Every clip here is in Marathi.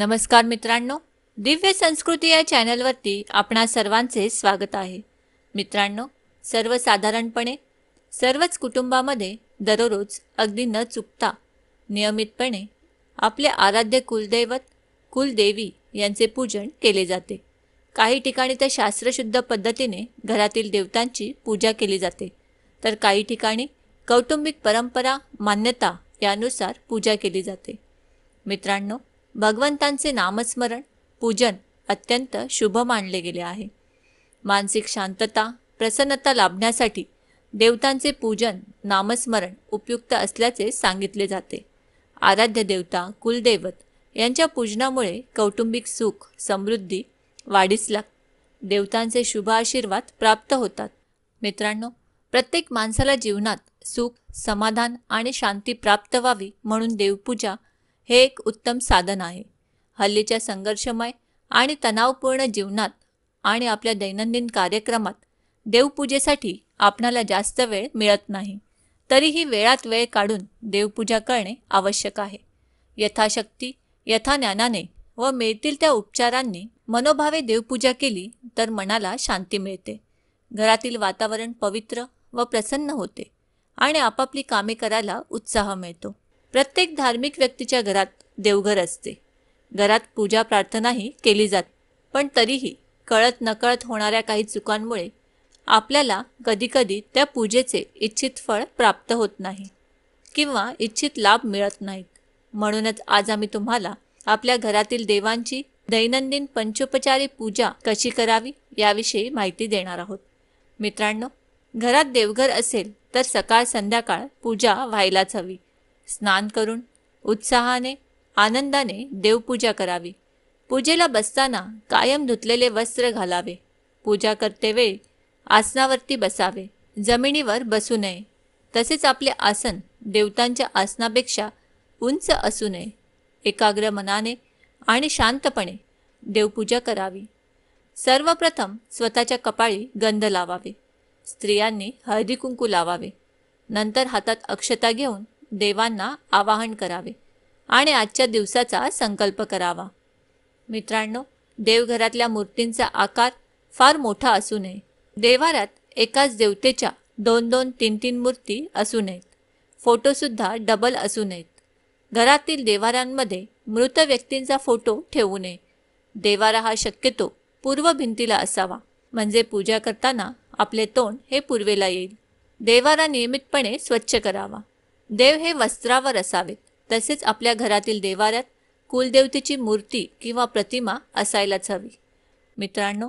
नमस्कार मित्रांनो दिव्य संस्कृती या चॅनलवरती आपणा सर्वांचे स्वागत आहे मित्रांनो सर्वसाधारणपणे सर्वच कुटुंबामध्ये दररोज अगदी न चुकता नियमितपणे आपले आराध्य कुलदैवत कुलदेवी यांचे पूजन केले जाते काही ठिकाणी तर शास्त्रशुद्ध पद्धतीने घरातील देवतांची पूजा केली जाते तर काही ठिकाणी कौटुंबिक परंपरा मान्यता यानुसार पूजा केली जाते मित्रांनो भगवंतांचे नामस्मरण पूजन अत्यंत शुभ मानले गेले आहे मानसिक शांतता प्रसन्नता लाभण्यासाठी देवतांचे पूजन नामस्मरण उपयुक्त असल्याचे सांगितले जाते आराध्य देवता कुलदैवत यांच्या पूजनामुळे कौटुंबिक सुख समृद्धी वाढीस लाग देवतांचे शुभ आशीर्वाद प्राप्त होतात मित्रांनो प्रत्येक माणसाला जीवनात सुख समाधान आणि शांती प्राप्त व्हावी म्हणून देवपूजा हे एक उत्तम साधन आहे हल्लीच्या संघर्षमय आणि तणावपूर्ण जीवनात आणि आपल्या दैनंदिन कार्यक्रमात देवपूजेसाठी आपणाला जास्त वेळ मिळत नाही तरीही वेळात वेळ काढून देवपूजा करणे आवश्यक आहे यथाशक्ती यथाज्ञानाने व मिळतील त्या उपचारांनी मनोभावे देवपूजा केली तर मनाला शांती मिळते घरातील वातावरण पवित्र व प्रसन्न होते आणि आपापली कामे करायला उत्साह मिळतो प्रत्येक धार्मिक व्यक्तीच्या घरात देवघर असते घरात पूजा प्रार्थनाही केली जात पण तरीही कळत नकळत होणाऱ्या काही चुकांमुळे आपल्याला कधीकधी त्या पूजेचे इच्छित फळ प्राप्त होत नाही किंवा इच्छित लाभ मिळत नाहीत म्हणूनच आज आम्ही तुम्हाला आपल्या घरातील देवांची दैनंदिन पंचोपचारी पूजा कशी करावी याविषयी माहिती देणार आहोत मित्रांनो घरात देवघर असेल तर सकाळ संध्याकाळ पूजा व्हायलाच हवी स्नान करून उत्साहाने आनंदाने देवपूजा करावी पूजेला बसताना कायम धुतलेले वस्त्र घालावे पूजा करते वेळ आसनावरती बसावे जमिनीवर बसू नये तसेच आपले आसन देवतांच्या आसनापेक्षा उंच असू नये एकाग्र मनाने आणि शांतपणे देवपूजा करावी सर्वप्रथम स्वतःच्या कपाळी गंध लावावे स्त्रियांनी हळदी कुंकू लावावे नंतर हातात अक्षता घेऊन देवांना आवाहन करावे आणि आजच्या दिवसाचा संकल्प करावा मित्रांनो देवघरातल्या मूर्तींचा आकार फार मोठा असू नये देवारात एकाच देवतेच्या दोन दोन तीन तीन मूर्ती असू नयेत फोटोसुद्धा डबल असू नयेत घरातील देवारांमध्ये मृत व्यक्तींचा फोटो ठेवू नये देवारा हा शक्यतो पूर्व भिंतीला असावा म्हणजे पूजा करताना आपले तोंड हे पूर्वेला येईल देवारा नियमितपणे स्वच्छ करावा देव हे वस्त्रावर असावेत तसेच आपल्या घरातील देवाऱ्यात कुलदेवतेची मूर्ती किंवा प्रतिमा असायलाच हवी मित्रांनो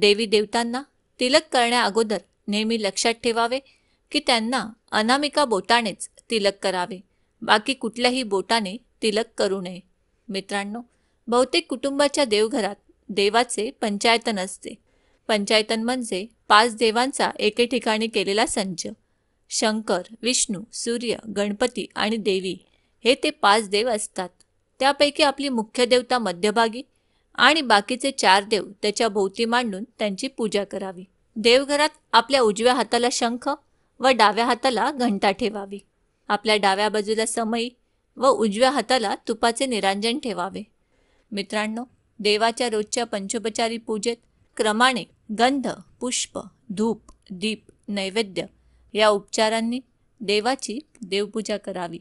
देवी देवतांना तिलक करण्याअगोदर नेहमी लक्षात ठेवावे की त्यांना अनामिका बोटानेच तिलक करावे बाकी कुठल्याही बोटाने तिलक करू नये मित्रांनो बहुतेक कुटुंबाच्या देवघरात देवाचे पंचायतन असते पंचायतन म्हणजे पाच देवांचा एके ठिकाणी केलेला संच शंकर विष्णू सूर्य गणपती आणि देवी हे ते पाच देव असतात त्यापैकी आपली मुख्य देवता मध्यभागी आणि बाकीचे चार देव त्याच्या भोवती मांडून त्यांची पूजा करावी देवघरात आपल्या उजव्या हाताला शंख व डाव्या हाताला घंटा ठेवावी आपल्या डाव्या बाजूला समयी व उजव्या हाताला तुपाचे निरांजन ठेवावे मित्रांनो देवाच्या रोजच्या पंचोपचारी पूजेत क्रमाने गंध पुष्प धूप दीप नैवेद्य या उपचारांनी देवाची देवपूजा करावी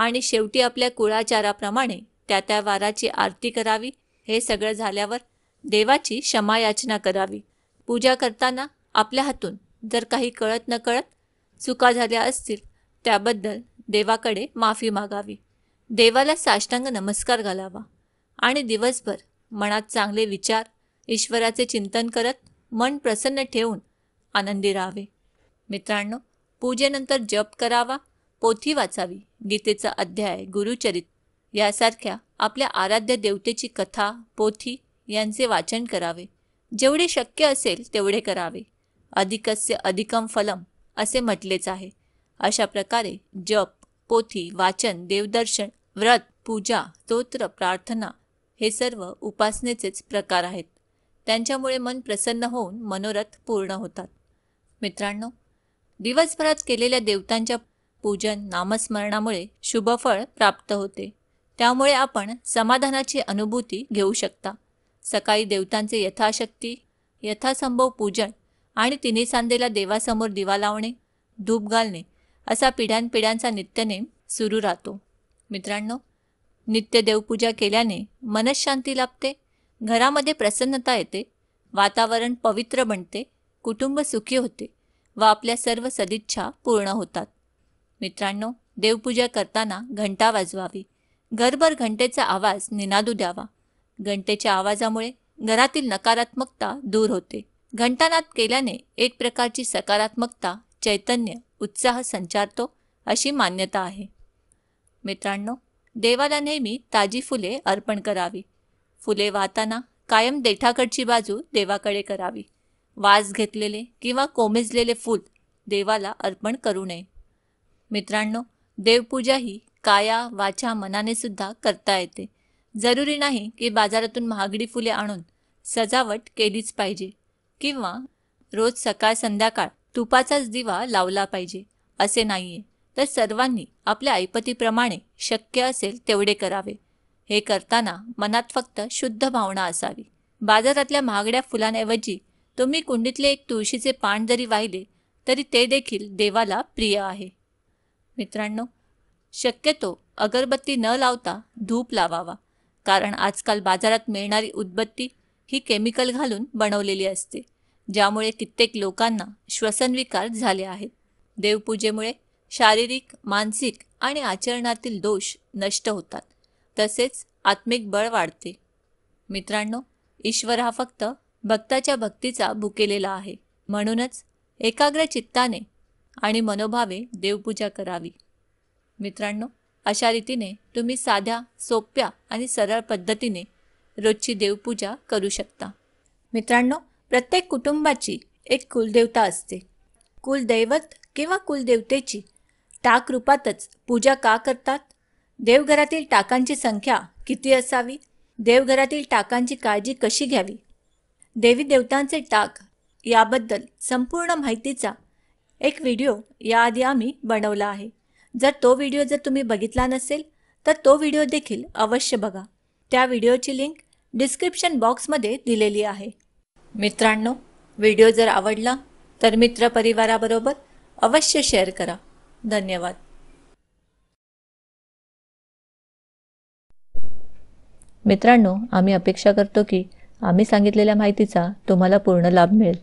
आणि शेवटी आपल्या कुळाचाराप्रमाणे त्या त्या वाराची आरती करावी हे सगळं झाल्यावर देवाची क्षमायाचना करावी पूजा करताना आपल्या हातून जर काही कळत न कळत चुका झाल्या असतील त्याबद्दल देवाकडे माफी मागावी देवाला साष्टांग नमस्कार घालावा आणि दिवसभर मनात चांगले विचार ईश्वराचे चिंतन करत मन प्रसन्न ठेवून आनंदी राहावे मित्रांनो पूजेनंतर जप करावा पोथी वाचावी गीतेचा अध्याय गुरुचरित यासारख्या आपल्या आराध्य देवतेची कथा पोथी यांचे वाचन करावे जेवढे शक्य असेल तेवढे करावे अधिकस्य अधिकम फलम असे म्हटलेच आहे अशा प्रकारे जप पोथी वाचन देवदर्शन व्रत पूजा स्तोत्र प्रार्थना हे सर्व उपासनेचेच प्रकार आहेत त्यांच्यामुळे मन प्रसन्न होऊन मनोरथ पूर्ण होतात मित्रांनो दिवसभरात केलेल्या देवतांच्या पूजन नामस्मरणामुळे शुभफळ प्राप्त होते त्यामुळे आपण समाधानाची अनुभूती घेऊ शकता सकाळी देवतांचे यथाशक्ती यथासंभव पूजन आणि तिन्ही सांदेला देवासमोर दिवा लावणे धूप घालणे असा पिढ्यानपिढ्यांचा नित्यनेम सुरू राहतो मित्रांनो नित्य देवपूजा केल्याने मनशांती लाभते घरामध्ये प्रसन्नता येते वातावरण पवित्र बनते कुटुंब सुखी होते व आपल्या सर्व सदिच्छा पूर्ण होतात मित्रांनो देवपूजा करताना घंटा वाजवावी घरभर घंटेचा आवाज निनादू द्यावा घंटेच्या आवाजामुळे घरातील नकारात्मकता दूर होते घंटानाद केल्याने एक प्रकारची सकारात्मकता चैतन्य उत्साह संचारतो अशी मान्यता आहे मित्रांनो देवाला नेहमी ताजी फुले अर्पण करावी फुले वाहताना कायम देठाकडची बाजू देवाकडे करावी वास घेतलेले किंवा कोमेजलेले फूल देवाला अर्पण करू नये मित्रांनो देवपूजा ही काया वाचा मनाने सुद्धा करता येते जरुरी नाही की बाजारातून महागडी फुले आणून सजावट केलीच पाहिजे किंवा रोज सकाळ संध्याकाळ तुपाचाच दिवा लावला पाहिजे असे नाहीये तर सर्वांनी आपल्या ऐपतीप्रमाणे शक्य असेल तेवढे करावे हे करताना मनात फक्त शुद्ध भावना असावी बाजारातल्या महागड्या फुलांऐवजी तुम्ही कुंडीतले एक तुळशीचे पान जरी वाहिले तरी ते देखील देवाला प्रिय आहे मित्रांनो शक्यतो अगरबत्ती न लावता धूप लावावा कारण आजकाल बाजारात मिळणारी उदबत्ती ही केमिकल घालून बनवलेली असते ज्यामुळे कित्येक लोकांना श्वसनविकार झाले आहेत देवपूजेमुळे शारीरिक मानसिक आणि आचरणातील दोष नष्ट होतात तसेच आत्मिक बळ वाढते मित्रांनो ईश्वर हा फक्त भक्ताच्या भक्तीचा भुकेलेला आहे म्हणूनच एकाग्र चित्ताने आणि मनोभावे देवपूजा करावी मित्रांनो अशा रीतीने तुम्ही साध्या सोप्या आणि सरळ पद्धतीने रोजची देवपूजा करू शकता मित्रांनो प्रत्येक कुटुंबाची एक कुलदेवता असते कुलदैवत किंवा कुलदेवतेची टाक रूपातच पूजा का करतात देवघरातील टाकांची संख्या किती असावी देवघरातील टाकांची काळजी कशी घ्यावी देवी देवतांचे टाक याबद्दल संपूर्ण माहितीचा एक व्हिडिओ याआधी आम्ही बनवला आहे जर तो व्हिडिओ जर तुम्ही बघितला नसेल तर तो व्हिडिओ देखील अवश्य बघा त्या व्हिडिओची लिंक डिस्क्रिप्शन बॉक्समध्ये दिलेली आहे मित्रांनो व्हिडिओ जर आवडला तर मित्रपरिवाराबरोबर अवश्य शेअर करा धन्यवाद मित्रांनो आम्ही अपेक्षा करतो की आम्ही सांगितलेल्या माहितीचा तुम्हाला पूर्ण लाभ मिळेल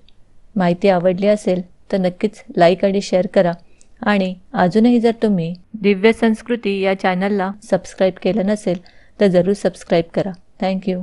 माहिती आवडली असेल तर नक्कीच लाईक आणि शेअर करा आणि अजूनही जर तुम्ही दिव्य संस्कृती या चॅनलला सबस्क्राईब केलं नसेल तर जरूर सबस्क्राईब करा थँक्यू